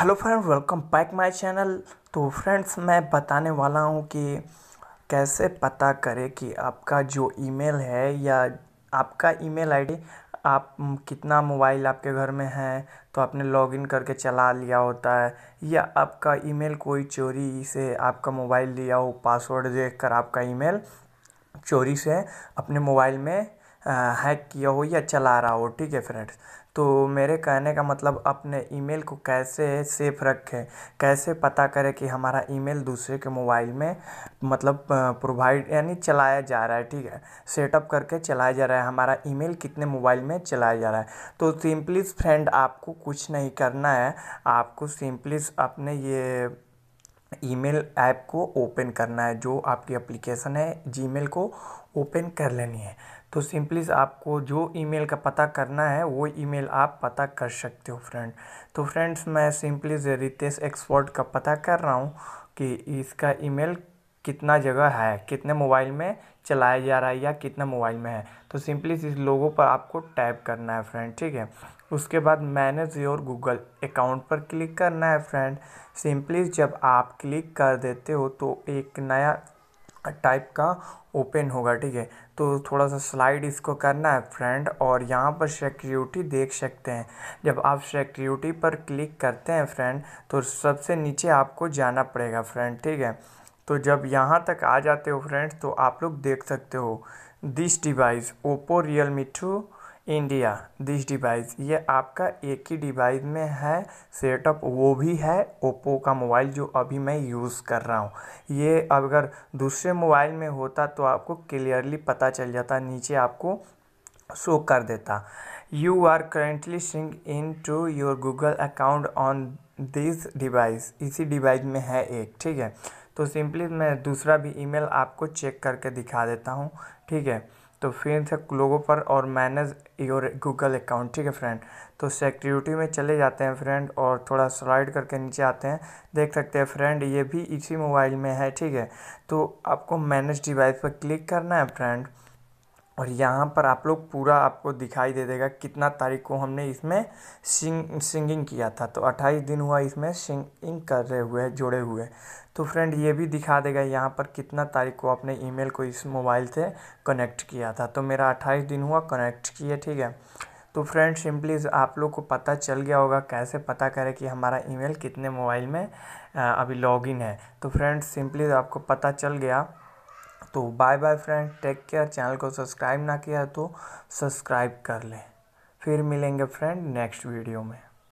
hello friend welcome back my channel तो friends मैं बताने वाला हूँ कि कैसे पता करें कि आपका जो ईमेल है या आपका ईमेल आईडी आप कितना मोबाइल आपके घर में है तो आपने लॉगिन करके चला लिया होता है या आपका ईमेल कोई चोरी से आपका मोबाइल लिया हो पासवर्ड देख कर आपका ईमेल चोरी से अपने मोबाइल में हैक किया हो या चला रहा हो ठीक है फ्रेंड्स तो मेरे कहने का मतलब अपने ईमेल को कैसे सेफ रखें कैसे पता करें कि हमारा ईमेल दूसरे के मोबाइल में मतलब प्रोवाइड यानी चलाया जा रहा है ठीक है सेटअप करके चलाया जा रहा है हमारा ईमेल कितने मोबाइल में चलाया जा रहा है तो सिंपली फ्रेंड आपको कुछ नहीं करना है आपको सिंपली अपने ये ईमेल ऐप को ओपन करना है जो आपकी एप्लीकेशन है जीमेल को ओपन कर लेनी है तो सिंपली आपको जो ईमेल का पता करना है वो ईमेल आप पता कर सकते हो फ्रेंड तो फ्रेंड्स मैं सिंपली रितेश एक्सपर्ट का पता कर रहा हूँ कि इसका ईमेल कितना जगह है कितने मोबाइल में चलाया जा रहा है या कितने मोबाइल में है तो सिंपली इस लोगों पर आपको टैप करना है फ्रेंड ठीक है उसके बाद मैनेज योर गूगल अकाउंट पर क्लिक करना है फ्रेंड सिंपली जब आप क्लिक कर देते हो तो एक नया टाइप का ओपन होगा ठीक है तो थोड़ा सा स्लाइड इसको करना है फ्रेंड और यहाँ पर सिक्योरिटी देख सकते हैं जब आप सिक्योरिटी पर क्लिक करते हैं फ्रेंड तो सबसे नीचे आपको जाना पड़ेगा फ्रेंड ठीक है तो जब यहाँ तक आ जाते हो फ्रेंड्स तो आप लोग देख सकते हो this device Oppo Realme two India this device ये आपका एक ही डिवाइस में है सेटअप वो भी है ओप्पो का मोबाइल जो अभी मैं यूज़ कर रहा हूँ ये अगर दूसरे मोबाइल में होता तो आपको क्लियरली पता चल जाता नीचे आपको शो कर देता you are currently signed in to your Google account on this device इसी डिवाइस में है एक ठीक है तो सिंपली मैं दूसरा भी ईमेल आपको चेक करके दिखा देता हूँ ठीक है तो फिर से लोगों पर और मैनेज योर गूगल अकाउंट ठीक है फ्रेंड तो सिक्योरिटी में चले जाते हैं फ्रेंड और थोड़ा स्लाइड करके नीचे आते हैं देख सकते हैं फ्रेंड ये भी इसी मोबाइल में है ठीक है तो आपको मैनेज डिवाइस पर क्लिक करना है फ्रेंड और यहाँ पर आप लोग पूरा आपको दिखाई दे देगा कितना तारीख को हमने इसमें सिंग सिंगिंग किया था तो अट्ठाईस दिन हुआ इसमें सिंगिंग कर रहे हुए जोड़े हुए तो फ्रेंड ये भी दिखा देगा यहाँ पर कितना तारीख को आपने ईमेल को इस मोबाइल से कनेक्ट किया था तो मेरा अट्ठाईस दिन हुआ कनेक्ट किए ठीक है तो फ्रेंड सिंपली आप लोग को पता चल गया होगा कैसे पता करें कि हमारा ई कितने मोबाइल में अभी लॉग है तो फ्रेंड सिंपली आपको पता चल गया तो bye bye friend take care channel को सब्सक्राइब ना किया तो सब्सक्राइब कर लें फिर मिलेंगे फ्रेंड नेक्स्ट वीडियो में